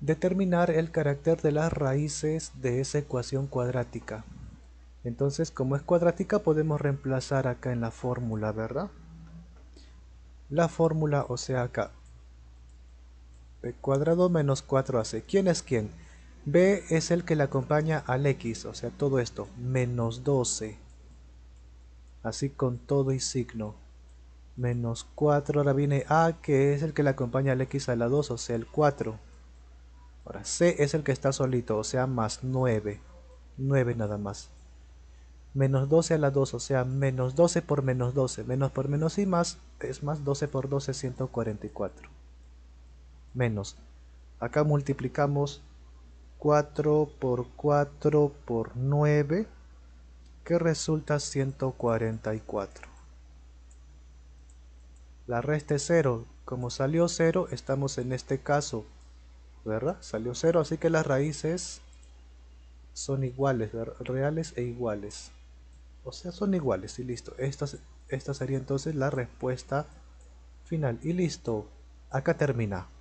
determinar el carácter de las raíces de esa ecuación cuadrática. Entonces, como es cuadrática, podemos reemplazar acá en la fórmula, ¿verdad? La fórmula, o sea, acá. B cuadrado menos 4AC. ¿Quién es quién? B es el que le acompaña al X, o sea, todo esto. Menos 12. Así con todo y signo. Menos 4, ahora viene A, que es el que le acompaña al X a la 2, o sea, el 4 Ahora, C es el que está solito, o sea, más 9. 9 nada más. Menos 12 a la 2, o sea, menos 12 por menos 12. Menos por menos y más es más 12 por 12, 144. Menos. Acá multiplicamos 4 por 4 por 9, que resulta 144. La resta es 0. Como salió 0, estamos en este caso ¿verdad? Salió 0, así que las raíces son iguales, reales e iguales. O sea, son iguales y listo. Esta, esta sería entonces la respuesta final. Y listo, acá termina.